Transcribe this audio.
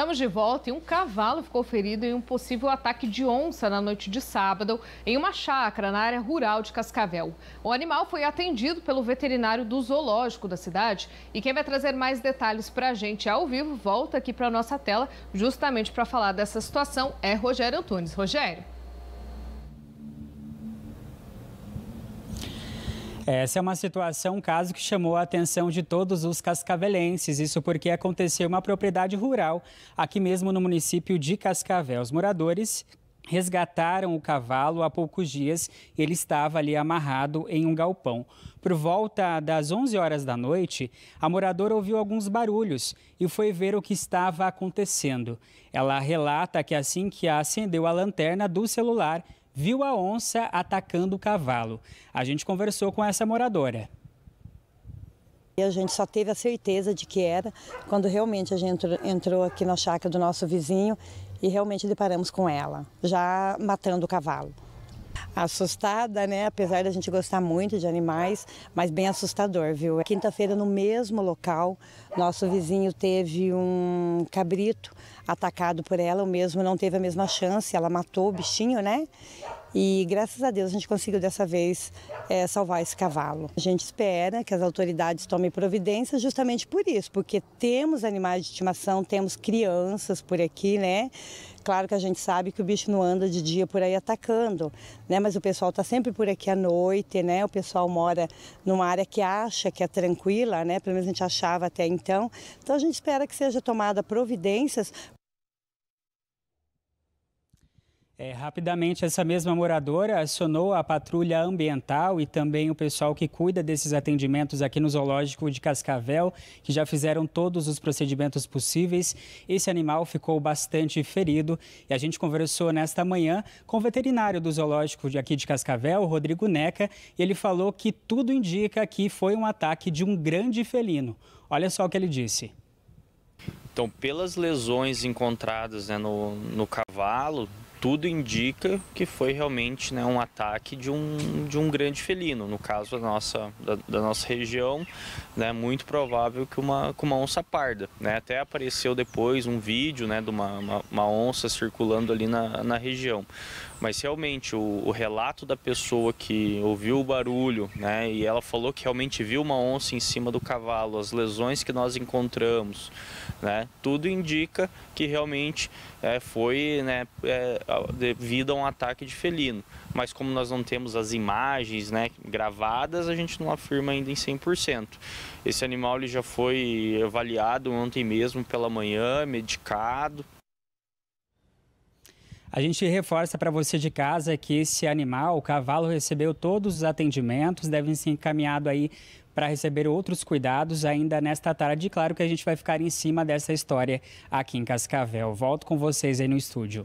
Estamos de volta e um cavalo ficou ferido em um possível ataque de onça na noite de sábado em uma chácara na área rural de Cascavel. O animal foi atendido pelo veterinário do zoológico da cidade e quem vai trazer mais detalhes para a gente ao vivo volta aqui para a nossa tela justamente para falar dessa situação é Rogério Antunes. Rogério. Essa é uma situação, um caso que chamou a atenção de todos os cascavelenses. Isso porque aconteceu uma propriedade rural aqui mesmo no município de Cascavel. Os moradores resgataram o cavalo há poucos dias. Ele estava ali amarrado em um galpão. Por volta das 11 horas da noite, a moradora ouviu alguns barulhos e foi ver o que estava acontecendo. Ela relata que assim que acendeu a lanterna do celular, viu a onça atacando o cavalo. A gente conversou com essa moradora. E a gente só teve a certeza de que era quando realmente a gente entrou aqui na chácara do nosso vizinho e realmente deparamos com ela, já matando o cavalo assustada, né? Apesar da gente gostar muito de animais, mas bem assustador, viu? Quinta-feira, no mesmo local, nosso vizinho teve um cabrito atacado por ela, o mesmo não teve a mesma chance, ela matou o bichinho, né? E graças a Deus a gente conseguiu dessa vez é, salvar esse cavalo. A gente espera que as autoridades tomem providência justamente por isso, porque temos animais de estimação, temos crianças por aqui, né? Claro que a gente sabe que o bicho não anda de dia por aí atacando, né? Mas o pessoal tá sempre por aqui à noite, né? O pessoal mora numa área que acha que é tranquila, né? Pelo menos a gente achava até então. Então a gente espera que seja tomada providências é, rapidamente, essa mesma moradora acionou a patrulha ambiental e também o pessoal que cuida desses atendimentos aqui no zoológico de Cascavel, que já fizeram todos os procedimentos possíveis. Esse animal ficou bastante ferido e a gente conversou nesta manhã com o veterinário do zoológico de aqui de Cascavel, Rodrigo Neca, e ele falou que tudo indica que foi um ataque de um grande felino. Olha só o que ele disse. Então, pelas lesões encontradas né, no, no cavalo, tudo indica que foi realmente né, um ataque de um, de um grande felino, no caso da nossa, da, da nossa região, né, muito provável que uma, com uma onça parda. Né? Até apareceu depois um vídeo né, de uma, uma, uma onça circulando ali na, na região. Mas realmente o, o, relato da pessoa que ouviu o barulho né, e ela falou que realmente viu uma onça em cima do cavalo, as lesões que nós encontramos, né, tudo indica que realmente é, foi né, é, devido a um ataque de felino. Mas como nós não temos as imagens né, gravadas, a gente não afirma ainda em 100%. Esse animal ele já foi avaliado ontem mesmo pela manhã, medicado. A gente reforça para você de casa que esse animal, o cavalo, recebeu todos os atendimentos, devem ser encaminhado aí para receber outros cuidados ainda nesta tarde. E claro que a gente vai ficar em cima dessa história aqui em Cascavel. Volto com vocês aí no estúdio.